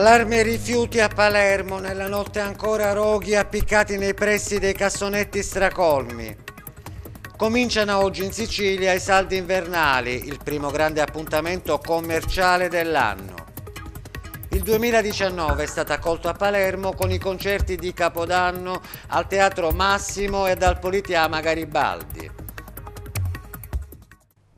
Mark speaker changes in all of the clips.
Speaker 1: Allarme rifiuti a Palermo, nella notte ancora roghi appiccati nei pressi dei cassonetti stracolmi. Cominciano oggi in Sicilia i saldi invernali, il primo grande appuntamento commerciale dell'anno. Il 2019 è stato accolto a Palermo con i concerti di Capodanno al Teatro Massimo e al Politeama Garibaldi.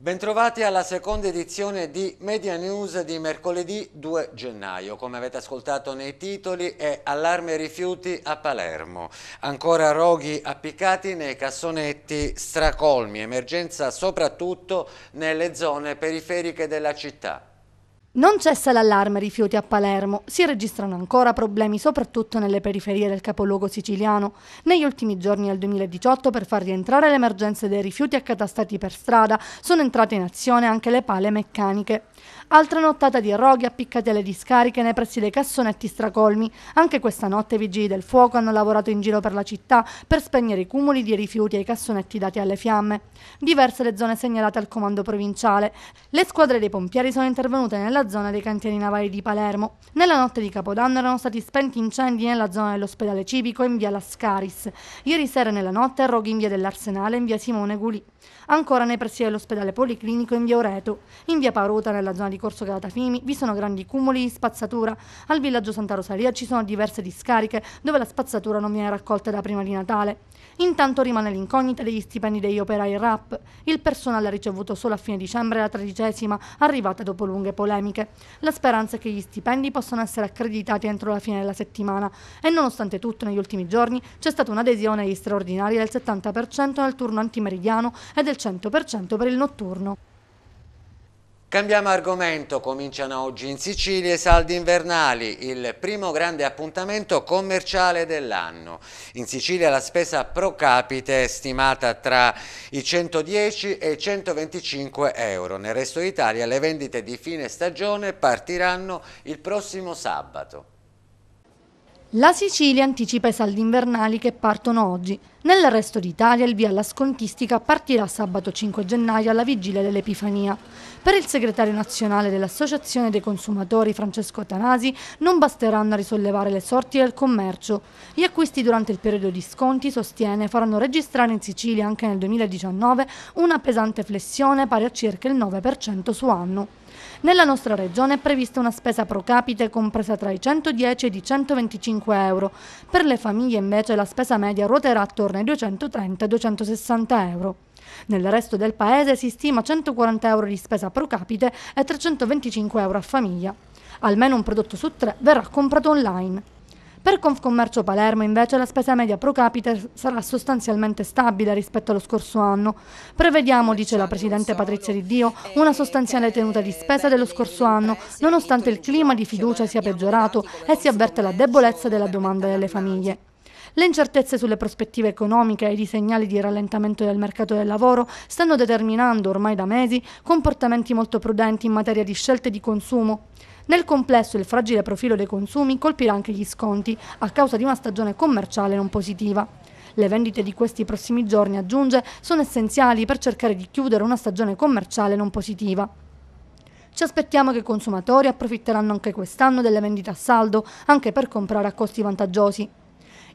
Speaker 1: Bentrovati alla seconda edizione di Media News di mercoledì 2 gennaio. Come avete ascoltato nei titoli è allarme rifiuti a Palermo, ancora roghi appiccati nei cassonetti stracolmi, emergenza soprattutto nelle zone periferiche della città.
Speaker 2: Non cessa l'allarme rifiuti a Palermo, si registrano ancora problemi soprattutto nelle periferie del capoluogo siciliano. Negli ultimi giorni del 2018 per far rientrare l'emergenza dei rifiuti accatastati per strada sono entrate in azione anche le pale meccaniche. Altra nottata di roghi appiccati alle discariche nei pressi dei cassonetti stracolmi. Anche questa notte i vigili del fuoco hanno lavorato in giro per la città per spegnere i cumuli di rifiuti ai cassonetti dati alle fiamme. Diverse le zone segnalate al comando provinciale. Le squadre dei pompieri sono intervenute nella zona dei cantieri navali di Palermo. Nella notte di Capodanno erano stati spenti incendi nella zona dell'ospedale civico in via Lascaris. Ieri sera nella notte roghi in via dell'Arsenale in via Simone Gulì. Ancora nei pressi dell'ospedale policlinico in via Oreto. In via Paruta nella zona di Corso Calatafimi vi sono grandi cumuli di spazzatura. Al villaggio Santa Rosalia ci sono diverse discariche dove la spazzatura non viene raccolta da prima di Natale. Intanto rimane l'incognita degli stipendi degli operai RAP. Il personale ha ricevuto solo a fine dicembre la tredicesima, arrivata dopo lunghe polemiche. La speranza è che gli stipendi possano essere accreditati entro la fine della settimana e nonostante tutto negli ultimi giorni c'è stata un'adesione agli straordinari del 70% nel turno antimeridiano e del 100% per il notturno.
Speaker 1: Cambiamo argomento, cominciano oggi in Sicilia i saldi invernali, il primo grande appuntamento commerciale dell'anno. In Sicilia la spesa pro capite è stimata tra i 110 e i 125 euro. Nel resto d'Italia le vendite di fine stagione partiranno il prossimo sabato.
Speaker 2: La Sicilia anticipa i saldi invernali che partono oggi. Nel resto d'Italia il via alla scontistica partirà sabato 5 gennaio alla vigilia dell'Epifania. Per il segretario nazionale dell'Associazione dei Consumatori Francesco Tanasi non basteranno a risollevare le sorti del commercio. Gli acquisti durante il periodo di sconti, sostiene, faranno registrare in Sicilia anche nel 2019 una pesante flessione pari a circa il 9% su anno. Nella nostra regione è prevista una spesa pro capite compresa tra i 110 e i 125 euro. Per le famiglie invece la spesa media ruoterà attorno ai 230-260 euro. Nel resto del paese si stima 140 euro di spesa pro capite e 325 euro a famiglia. Almeno un prodotto su tre verrà comprato online. Per Confcommercio Palermo invece la spesa media pro capite sarà sostanzialmente stabile rispetto allo scorso anno. Prevediamo, dice la Presidente Patrizia Di Dio, una sostanziale tenuta di spesa dello scorso anno, nonostante il clima di fiducia sia peggiorato e si avverte la debolezza della domanda delle famiglie. Le incertezze sulle prospettive economiche ed i segnali di rallentamento del mercato del lavoro stanno determinando ormai da mesi comportamenti molto prudenti in materia di scelte di consumo. Nel complesso il fragile profilo dei consumi colpirà anche gli sconti a causa di una stagione commerciale non positiva. Le vendite di questi prossimi giorni, aggiunge, sono essenziali per cercare di chiudere una stagione commerciale non positiva. Ci aspettiamo che i consumatori approfitteranno anche quest'anno delle vendite a saldo, anche per comprare a costi vantaggiosi.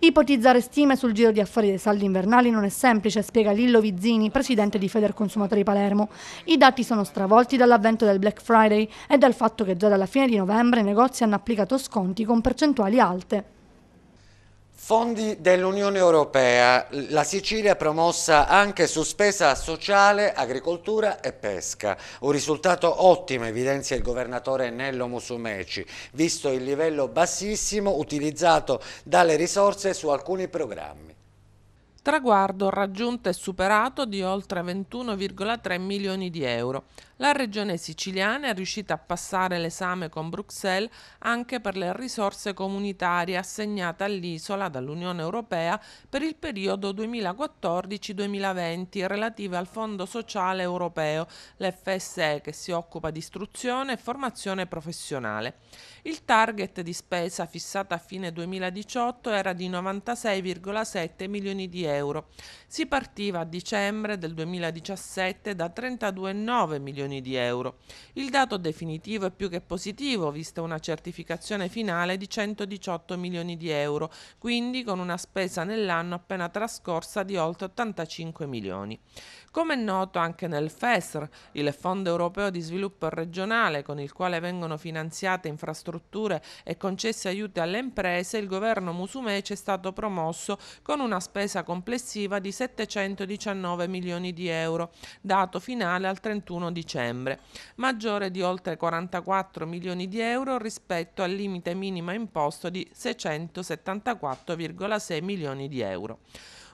Speaker 2: Ipotizzare stime sul giro di affari dei saldi invernali non è semplice, spiega Lillo Vizzini, presidente di Federconsumatori Palermo. I dati sono stravolti dall'avvento del Black Friday e dal fatto che già dalla fine di novembre i negozi hanno applicato sconti con percentuali alte.
Speaker 1: Fondi dell'Unione Europea, la Sicilia promossa anche su spesa sociale, agricoltura e pesca. Un risultato ottimo, evidenzia il governatore Nello Musumeci, visto il livello bassissimo utilizzato dalle risorse su alcuni programmi.
Speaker 3: Traguardo raggiunto e superato di oltre 21,3 milioni di euro. La regione siciliana è riuscita a passare l'esame con Bruxelles anche per le risorse comunitarie assegnate all'isola dall'Unione Europea per il periodo 2014-2020 relative al Fondo Sociale Europeo, l'FSE, che si occupa di istruzione e formazione professionale. Il target di spesa fissato a fine 2018 era di 96,7 milioni di euro euro. Si partiva a dicembre del 2017 da 32,9 milioni di euro. Il dato definitivo è più che positivo, vista una certificazione finale di 118 milioni di euro, quindi con una spesa nell'anno appena trascorsa di oltre 85 milioni. Come è noto anche nel FESR, il Fondo Europeo di Sviluppo Regionale, con il quale vengono finanziate infrastrutture e concessi aiuti alle imprese, il governo musumeci è stato promosso con una spesa complessiva di 719 milioni di euro, dato finale al 31 dicembre, maggiore di oltre 44 milioni di euro rispetto al limite minimo imposto di 674,6 milioni di euro.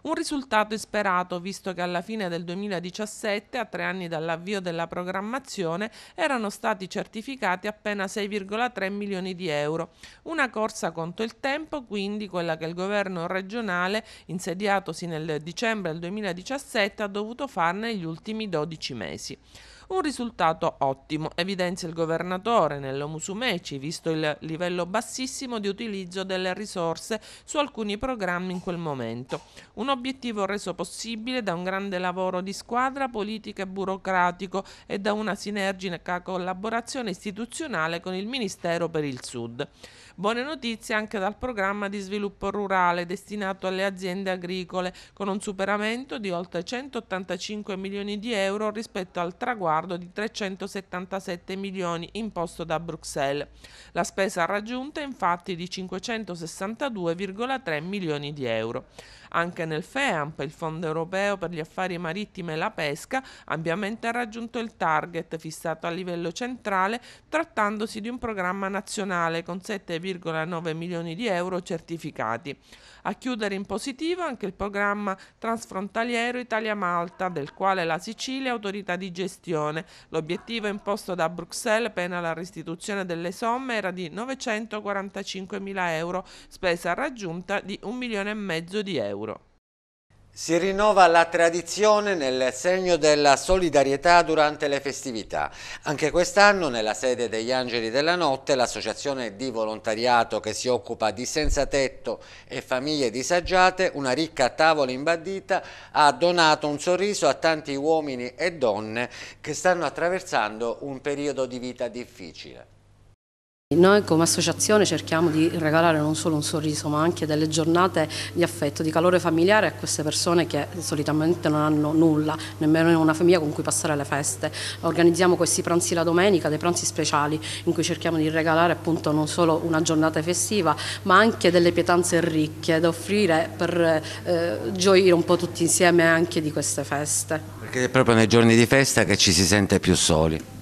Speaker 3: Un risultato isperato visto che alla fine del 2017, a tre anni dall'avvio della programmazione, erano stati certificati appena 6,3 milioni di euro. Una corsa contro il tempo, quindi quella che il governo regionale, insediatosi nel dicembre del 2017, ha dovuto fare negli ultimi 12 mesi. Un risultato ottimo, evidenzia il governatore nello Musumeci, visto il livello bassissimo di utilizzo delle risorse su alcuni programmi in quel momento. Un obiettivo reso possibile da un grande lavoro di squadra politica e burocratico e da una sinergica collaborazione istituzionale con il Ministero per il Sud. Buone notizie anche dal programma di sviluppo rurale destinato alle aziende agricole, con un superamento di oltre 185 milioni di euro rispetto al traguardo traguardo di 377 milioni imposto da Bruxelles. La spesa raggiunta è infatti di 562,3 milioni di euro. Anche nel FEAMP, il Fondo europeo per gli affari marittimi e la pesca, ampiamente ha raggiunto il target fissato a livello centrale, trattandosi di un programma nazionale con 7,9 milioni di euro certificati. A chiudere in positivo anche il programma transfrontaliero Italia-Malta, del quale la Sicilia è autorità di gestione. L'obiettivo imposto da Bruxelles pena la restituzione delle somme era di 945 mila euro, spesa raggiunta di un milione e
Speaker 1: mezzo di euro futuro. Si rinnova la tradizione nel segno della solidarietà durante le festività. Anche quest'anno nella sede degli Angeli della Notte l'associazione di volontariato che si occupa di senza tetto e famiglie disagiate, una ricca tavola imbandita, ha donato un sorriso a tanti uomini e donne che stanno attraversando un periodo di vita difficile.
Speaker 4: Noi come associazione cerchiamo di regalare non solo un sorriso ma anche delle giornate di affetto, di calore familiare a queste persone che solitamente non hanno nulla, nemmeno una famiglia con cui passare le feste. Organizziamo questi pranzi la domenica, dei pranzi speciali in cui cerchiamo di regalare appunto non solo una giornata festiva ma anche delle pietanze ricche da offrire per eh, gioire un po' tutti insieme anche di queste feste.
Speaker 1: Perché è proprio nei giorni di festa che ci si sente più soli.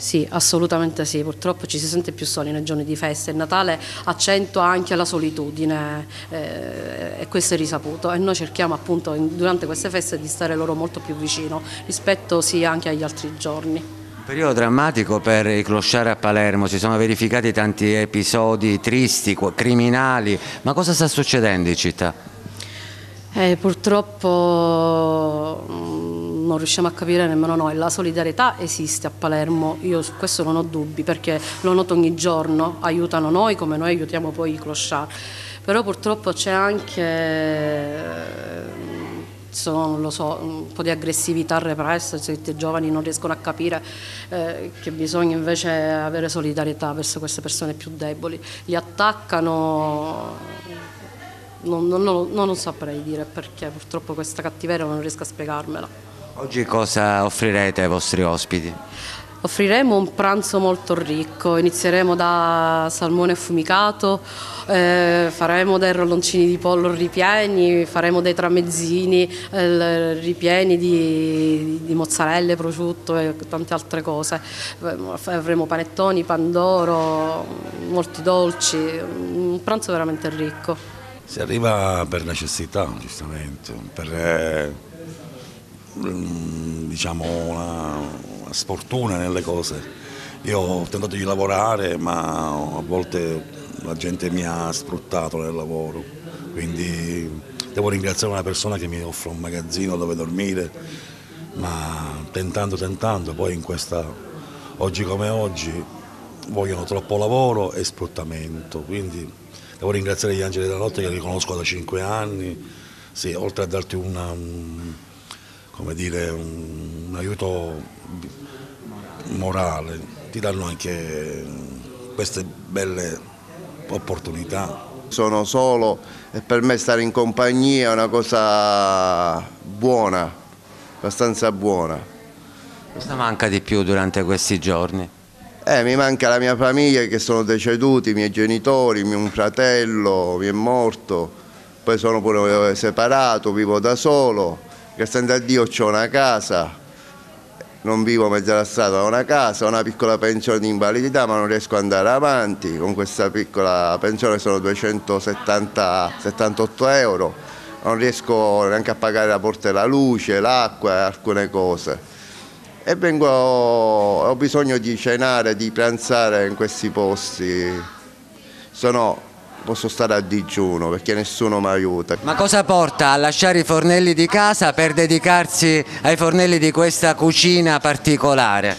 Speaker 4: Sì, assolutamente sì, purtroppo ci si sente più soli nei giorni di festa e Natale accentua anche la solitudine eh, e questo è risaputo e noi cerchiamo appunto in, durante queste feste di stare loro molto più vicino rispetto sì anche agli altri giorni. Un
Speaker 1: periodo drammatico per i clochard a Palermo, si sono verificati tanti episodi tristi, criminali, ma cosa sta succedendo in città?
Speaker 4: Eh, purtroppo non riusciamo a capire nemmeno noi. La solidarietà esiste a Palermo, io su questo non ho dubbi perché lo noto ogni giorno, aiutano noi come noi aiutiamo poi i clochard, però purtroppo c'è anche eh, non lo so, un po' di aggressività repressa, cioè i giovani non riescono a capire eh, che bisogna invece avere solidarietà verso queste persone più deboli. Li attaccano, non, non, non, non saprei dire perché, purtroppo questa cattiveria non riesco a spiegarmela.
Speaker 1: Oggi cosa offrirete ai vostri ospiti?
Speaker 4: Offriremo un pranzo molto ricco, inizieremo da salmone affumicato, eh, faremo dei rolloncini di pollo ripieni, faremo dei tramezzini eh, ripieni di, di, mozzarella, prosciutto e tante altre cose. Eh, avremo panettoni, pandoro, molti dolci, un pranzo veramente ricco.
Speaker 5: Si arriva per necessità, giustamente, per... Eh Mm, diciamo, una, una sfortuna nelle cose. Io ho tentato di lavorare ma a volte la gente mi ha sfruttato nel lavoro, quindi devo ringraziare una persona che mi offre un magazzino dove dormire, ma tentando, tentando, poi in questa, oggi come oggi, vogliono troppo lavoro e sfruttamento, quindi devo ringraziare gli angeli della notte che li conosco da cinque anni, sì, oltre a darti una come dire, un, un aiuto morale, ti danno anche queste
Speaker 1: belle opportunità. Sono solo e per me stare in compagnia è una cosa buona, abbastanza buona. Cosa manca di più durante questi giorni? Eh, mi manca la mia famiglia che sono deceduti, i miei genitori, un fratello mi è morto, poi sono pure eh, separato, vivo da solo grazie a Dio ho una casa, non vivo mezzo alla strada, ho una casa, ho una piccola pensione di invalidità ma non riesco ad andare avanti, con questa piccola pensione sono 278 euro, non riesco neanche a pagare la porta della luce, l'acqua e alcune cose. E vengo, ho bisogno di cenare, di pranzare in questi posti, sono posso stare a digiuno perché nessuno mi aiuta. Ma cosa porta a lasciare i fornelli di casa per dedicarsi ai fornelli di questa cucina particolare?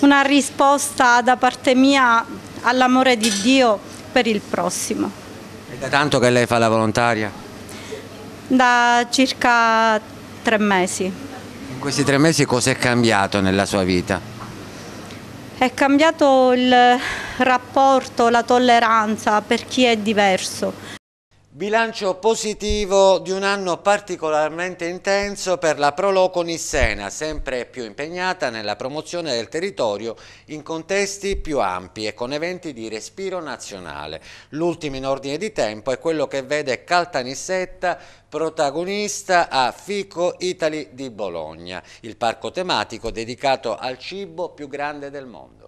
Speaker 2: Una risposta da parte mia all'amore di Dio per il prossimo.
Speaker 1: È da tanto che lei fa la volontaria?
Speaker 2: Da circa tre mesi. In
Speaker 1: questi tre mesi cos'è cambiato nella sua vita?
Speaker 2: È cambiato il rapporto, la tolleranza per chi è diverso. Bilancio
Speaker 1: positivo di un anno particolarmente intenso per la Proloco Nissena, sempre più impegnata nella promozione del territorio in contesti più ampi e con eventi di respiro nazionale. L'ultimo in ordine di tempo è quello che vede Caltanissetta protagonista a Fico Italy di Bologna, il parco tematico dedicato al cibo più grande del mondo.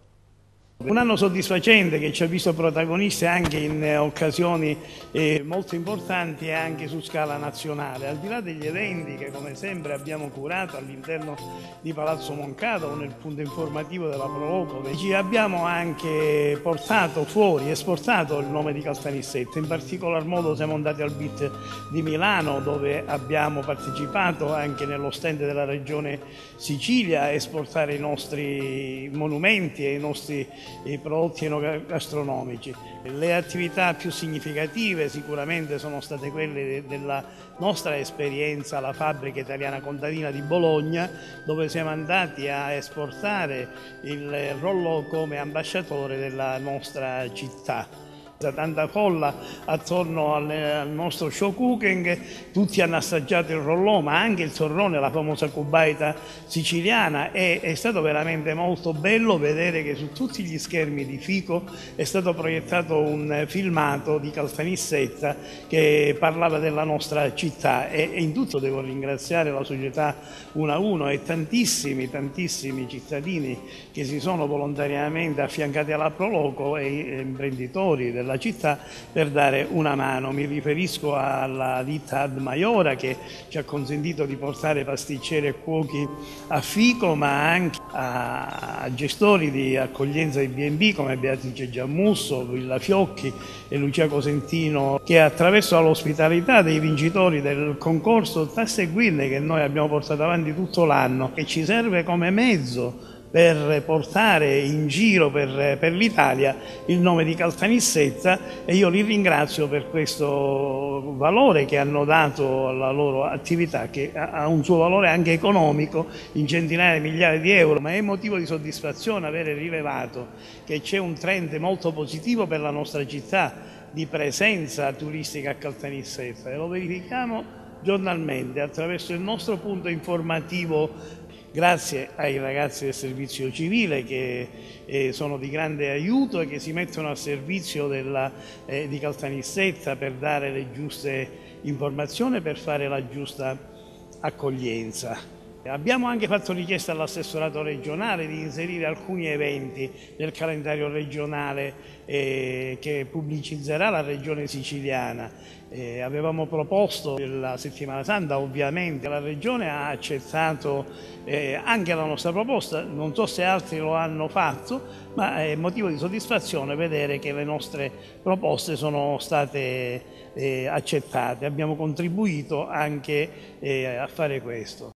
Speaker 5: Un anno soddisfacente che ci ha visto protagoniste anche in eh, occasioni eh, molto importanti e anche su scala nazionale. Al di là degli eventi che come sempre abbiamo curato all'interno di Palazzo Moncato nel punto informativo della Procopole, ci abbiamo anche portato fuori, esportato il nome di Caltanissetta. In particolar modo siamo andati al BIT di Milano dove abbiamo partecipato anche nello stand della Regione Sicilia a esportare i nostri monumenti e i nostri i prodotti enogastronomici. Le attività più significative sicuramente sono state quelle della nostra esperienza alla fabbrica italiana contadina di Bologna dove siamo andati a esportare il rollo come ambasciatore della nostra città tanta folla attorno al, nostro show cooking, tutti hanno assaggiato il rollò, ma anche il sorrone, la famosa cubaita siciliana. E, è stato veramente molto bello vedere che su tutti gli schermi di Fico è stato proiettato un filmato di Caltanissetta che parlava della nostra città. E, e in tutto devo ringraziare la società 1 a 1 e tantissimi, tantissimi cittadini che si sono volontariamente affiancati alla Proloco e imprenditori del della città per dare una mano. Mi riferisco alla ditta Ad Maiora che ci ha consentito di portare pasticceri e cuochi a Fico ma anche a gestori di accoglienza di B&B come Beatrice Giammusso, Villa Fiocchi e Lucia Cosentino che attraverso l'ospitalità dei vincitori del concorso Tasse e che noi abbiamo portato avanti tutto l'anno e ci serve come mezzo per portare in giro per, per l'Italia il nome di Caltanissetta e io li ringrazio per questo valore che hanno dato alla loro attività che ha un suo valore anche economico in centinaia di migliaia di euro ma è motivo di soddisfazione avere rilevato che c'è un trend molto positivo per la nostra città di presenza turistica a Caltanissetta e lo verifichiamo giornalmente attraverso il nostro punto informativo grazie ai ragazzi del servizio civile che eh, sono di grande aiuto e che si mettono a servizio della, eh, di Caltanissetta per dare le giuste informazioni, per fare la giusta accoglienza. Abbiamo anche fatto richiesta all'assessorato regionale di inserire alcuni eventi nel calendario regionale eh, che pubblicizzerà la regione siciliana. Eh, avevamo proposto la settimana santa, ovviamente la regione ha accettato eh, anche la nostra proposta, non so se altri lo hanno fatto, ma è motivo di soddisfazione vedere che le nostre proposte sono state eh, accettate. Abbiamo contribuito anche eh, a fare questo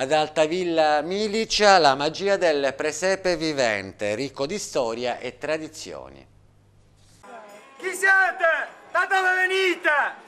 Speaker 1: ad Altavilla Milicia la magia del presepe vivente, ricco di storia e tradizioni. Chi siete? Da dove venite?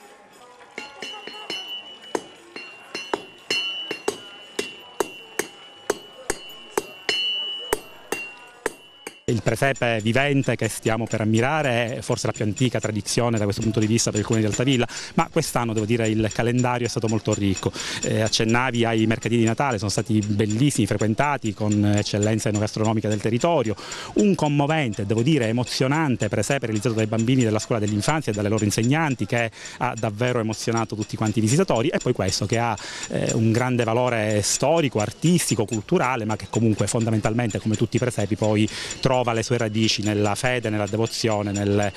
Speaker 6: Il presepe vivente che stiamo per ammirare è forse la più antica tradizione da questo punto di vista per il comune di Altavilla, ma quest'anno devo dire il calendario è stato molto ricco. Eh, accennavi ai mercatini di Natale, sono stati bellissimi, frequentati con eccellenze enogastronomiche del territorio, un commovente, devo dire emozionante presepe realizzato dai bambini della scuola dell'infanzia e dalle loro insegnanti che ha davvero emozionato tutti quanti i visitatori e poi questo che ha eh, un grande valore storico, artistico, culturale, ma che comunque fondamentalmente come tutti i presepi poi trova trova le sue radici nella fede, nella devozione, nel eh,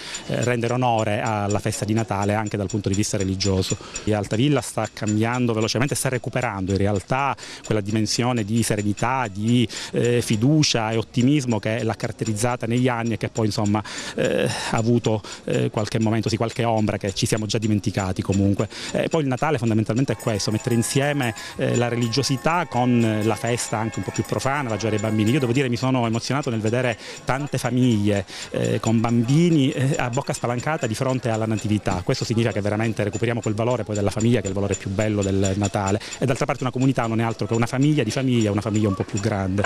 Speaker 6: rendere onore alla festa di Natale anche dal punto di vista religioso. Altavilla sta cambiando velocemente, sta recuperando in realtà quella dimensione di serenità, di eh, fiducia e ottimismo che l'ha caratterizzata negli anni e che poi insomma eh, ha avuto eh, qualche momento, sì, qualche ombra che ci siamo già dimenticati comunque. E poi il Natale fondamentalmente è questo, mettere insieme eh, la religiosità con la festa anche un po' più profana, la gioia dei bambini. Io devo dire mi sono emozionato nel vedere tante famiglie eh, con bambini eh, a bocca spalancata di fronte alla natività. Questo significa che veramente recuperiamo quel valore poi della famiglia che è il valore più bello del Natale e d'altra parte una comunità non è altro che una famiglia di famiglia, una famiglia un po' più grande.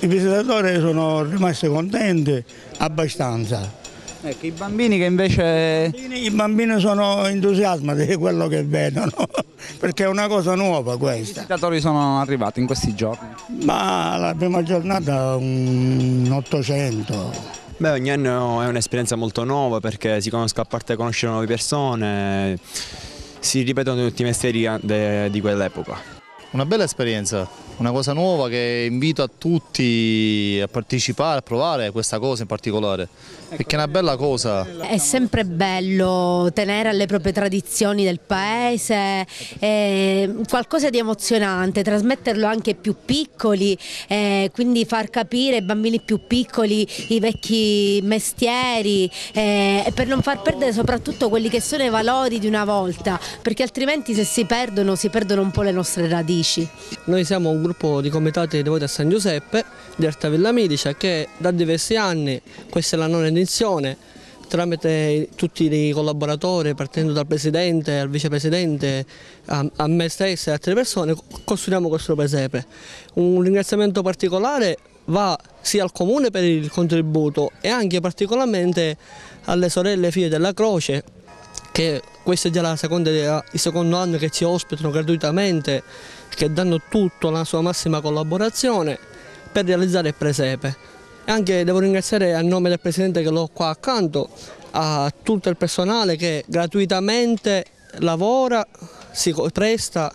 Speaker 6: I visitatori sono rimasti contenti abbastanza
Speaker 5: Ecco, i bambini che invece... I bambini sono entusiasmati di
Speaker 6: quello che vedono, perché è una cosa nuova questa. I visitatori sono arrivati in questi giorni?
Speaker 5: Ma la prima giornata un 800.
Speaker 4: Beh, ogni anno è un'esperienza molto nuova perché si conosca a parte conoscere nuove persone, si ripetono tutti i mestieri di quell'epoca. Una bella esperienza, una cosa nuova che invito a tutti a partecipare, a provare questa cosa in particolare, ecco, perché è una bella cosa.
Speaker 2: È sempre bello tenere alle proprie tradizioni del paese, qualcosa di emozionante, trasmetterlo anche ai più piccoli, quindi far capire ai bambini più piccoli i vecchi mestieri e per non far perdere soprattutto quelli che sono i valori di una volta, perché altrimenti se si perdono si perdono un po' le nostre radici. Noi siamo gruppo di
Speaker 3: comitati devoti a San Giuseppe di Artavilla Midice che da diversi anni, questa è la nona edizione, tramite tutti i collaboratori, partendo dal presidente al vicepresidente, a, a me stessa e altre persone, costruiamo questo presepe. Un ringraziamento particolare va sia al comune per il contributo e anche particolarmente alle sorelle figlie della Croce che questo è già seconda, il secondo anno che ci ospitano gratuitamente che danno tutta la sua massima collaborazione per realizzare il presepe. E anche devo ringraziare a nome del Presidente che l'ho qua accanto, a tutto il personale che gratuitamente lavora, si presta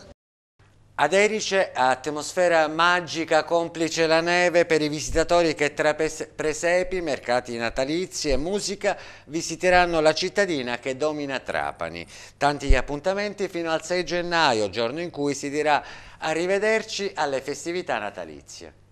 Speaker 1: ad Erice, atmosfera magica complice la neve per i visitatori che tra presepi, mercati natalizi e musica visiteranno la cittadina che domina Trapani. Tanti gli appuntamenti fino al 6 gennaio, giorno in cui si dirà arrivederci alle festività natalizie.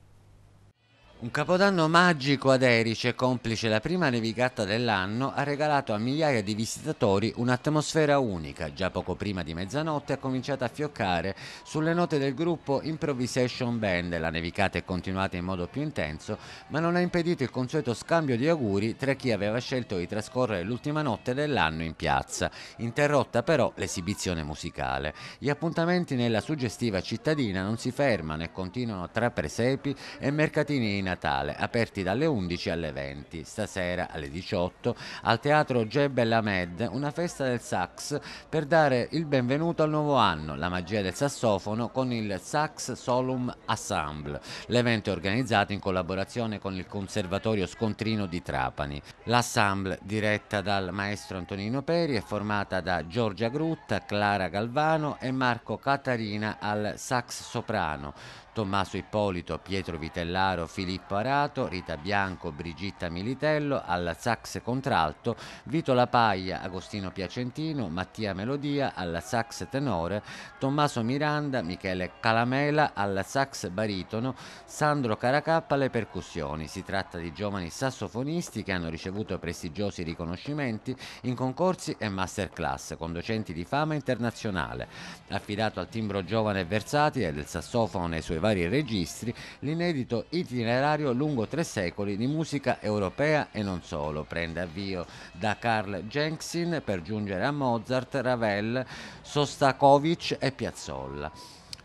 Speaker 1: Un capodanno magico ad Erice, complice la prima nevicata dell'anno, ha regalato a migliaia di visitatori un'atmosfera unica. Già poco prima di mezzanotte ha cominciato a fioccare sulle note del gruppo Improvisation Band. La nevicata è continuata in modo più intenso, ma non ha impedito il consueto scambio di auguri tra chi aveva scelto di trascorrere l'ultima notte dell'anno in piazza, interrotta però l'esibizione musicale. Gli appuntamenti nella suggestiva cittadina non si fermano e continuano tra presepi e mercatini in Natale, aperti dalle 11 alle 20. Stasera alle 18 al teatro Jebel Ahmed una festa del sax per dare il benvenuto al nuovo anno, la magia del sassofono con il Sax Solum Ensemble. L'evento è organizzato in collaborazione con il Conservatorio Scontrino di Trapani. L'assemble, diretta dal maestro Antonino Peri è formata da Giorgia Grutta, Clara Galvano e Marco Catarina al sax soprano. Tommaso Ippolito, Pietro Vitellaro, Filippo Arato, Rita Bianco, Brigitta Militello, alla sax contralto, Vito Lapaglia, Agostino Piacentino, Mattia Melodia, alla sax tenore, Tommaso Miranda, Michele Calamela, alla sax baritono, Sandro Caracappa alle percussioni. Si tratta di giovani sassofonisti che hanno ricevuto prestigiosi riconoscimenti in concorsi e masterclass con docenti di fama internazionale. Affidato al timbro giovane e versatile del sassofono nei suoi vari vari registri l'inedito itinerario lungo tre secoli di musica europea e non solo. Prende avvio da Carl Jenksin per giungere a Mozart, Ravel, Sostakovich e Piazzolla.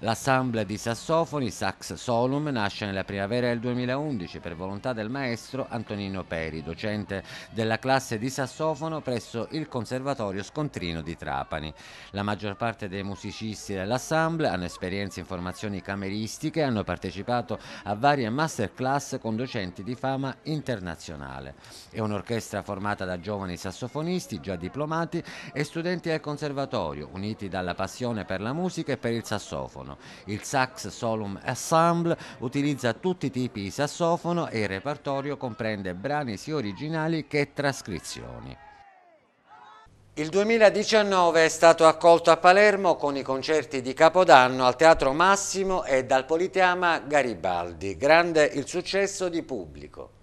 Speaker 1: L'assemblea di sassofoni Sax Solum nasce nella primavera del 2011 per volontà del maestro Antonino Peri, docente della classe di sassofono presso il Conservatorio Scontrino di Trapani. La maggior parte dei musicisti dell'assemblea hanno esperienze in formazioni cameristiche e hanno partecipato a varie masterclass con docenti di fama internazionale. È un'orchestra formata da giovani sassofonisti già diplomati e studenti del conservatorio, uniti dalla passione per la musica e per il sassofono sassofono. Il Sax Solum Ensemble utilizza tutti i tipi di sassofono e il repertorio comprende brani sia originali che trascrizioni. Il 2019 è stato accolto a Palermo con i concerti di Capodanno al Teatro Massimo e dal Politeama Garibaldi. Grande il successo di pubblico.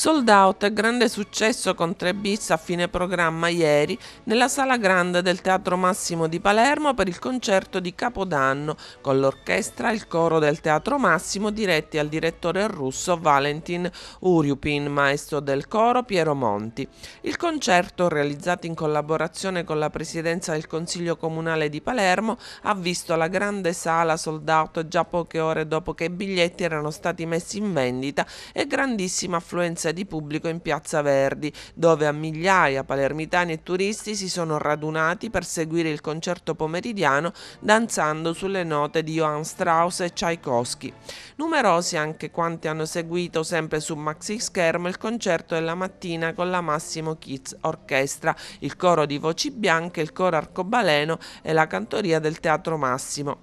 Speaker 3: Sold Out, grande successo con tre bis a fine programma ieri nella Sala Grande del Teatro Massimo di Palermo per il concerto di Capodanno con l'orchestra e il coro del Teatro Massimo diretti al direttore russo Valentin Uriupin, maestro del coro Piero Monti. Il concerto, realizzato in collaborazione con la Presidenza del Consiglio Comunale di Palermo, ha visto la grande sala sold out già poche ore dopo che i biglietti erano stati messi in vendita e grandissima affluenza presenza di pubblico in Piazza Verdi, dove a migliaia palermitani e turisti si sono radunati per seguire il concerto pomeridiano danzando sulle note di Johann Strauss e Tchaikovsky. Numerosi anche quanti hanno seguito sempre su maxi schermo il concerto della mattina con la Massimo Kids Orchestra, il coro di voci bianche, il coro arcobaleno e la cantoria del Teatro Massimo.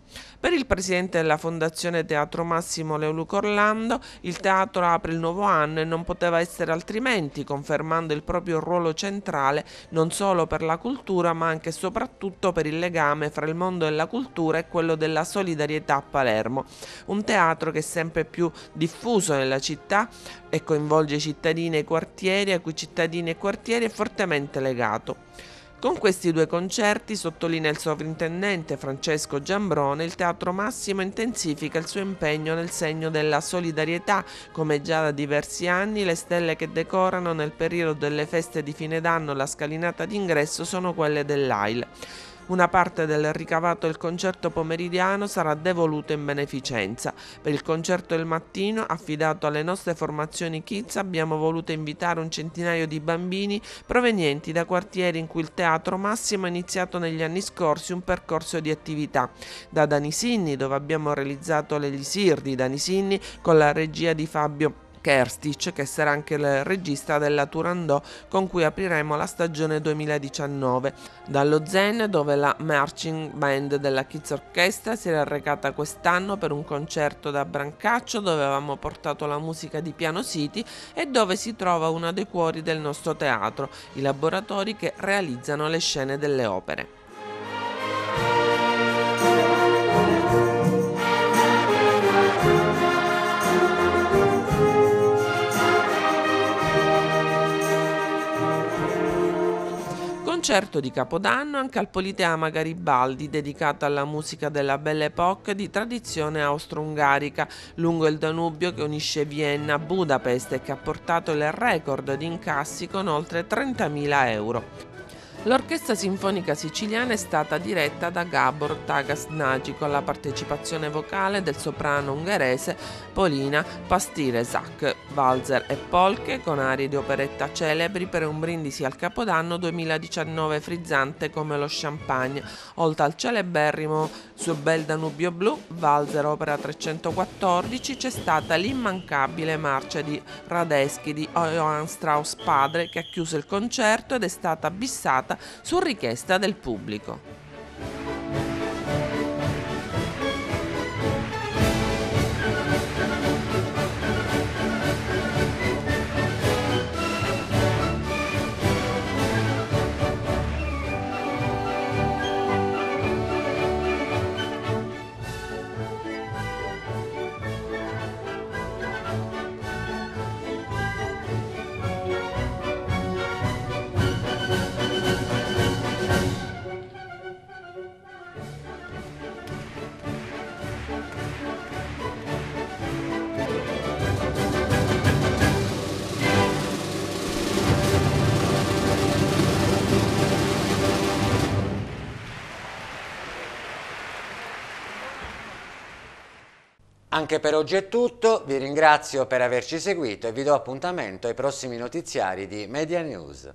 Speaker 3: Per il presidente della Fondazione Teatro Massimo Leoluco Orlando, il teatro apre il nuovo anno e non poteva essere altrimenti, confermando il proprio ruolo centrale non solo per la cultura ma anche e soprattutto per il legame fra il mondo della cultura e quello della solidarietà a Palermo. Un teatro che è sempre più diffuso nella città e coinvolge cittadini e quartieri a cui cittadini e quartieri è fortemente legato. Con questi due concerti, sottolinea il sovrintendente Francesco Giambrone, il Teatro Massimo intensifica il suo impegno nel segno della solidarietà, come già da diversi anni le stelle che decorano nel periodo delle feste di fine d'anno la scalinata d'ingresso sono quelle dell'AIL. Una parte del ricavato del concerto pomeridiano sarà devoluto in beneficenza. Per il concerto del mattino, affidato alle nostre formazioni kids, abbiamo voluto invitare un centinaio di bambini provenienti da quartieri in cui il Teatro Massimo ha iniziato negli anni scorsi un percorso di attività. Da Danisinni, dove abbiamo realizzato l'Elisir di Danisinni con la regia di Fabio Kerstich, che sarà anche il regista della Turandot con cui apriremo la stagione 2019. Dallo Zen, dove la marching band della Kids Orchestra si era recata quest'anno per un concerto da Brancaccio dove avevamo portato la musica di Piano City e dove si trova uno dei cuori del nostro teatro, i laboratori che realizzano le scene delle opere. concerto di Capodanno anche al Politeama Garibaldi dedicato alla musica della Belle Époque di tradizione austro-ungarica lungo il Danubio che unisce Vienna a Budapest e che ha portato il record di incassi con oltre 30.000 euro. L'Orchestra Sinfonica Siciliana è stata diretta da Gabor Tagas Nagy con la partecipazione vocale del soprano ungherese Polina Pastiresak, Walzer e Polke con arie di operetta celebri per un brindisi al Capodanno 2019 frizzante come lo champagne, oltre al celeberrimo Su bel Danubio Blu, Walzer opera 314, c'è stata l'immancabile marcia di Radeschi di Johann Strauss padre che ha chiuso il concerto ed è stata bissata su richiesta del pubblico.
Speaker 1: Anche per oggi è tutto, vi ringrazio per averci seguito e vi do appuntamento ai prossimi notiziari di Media News.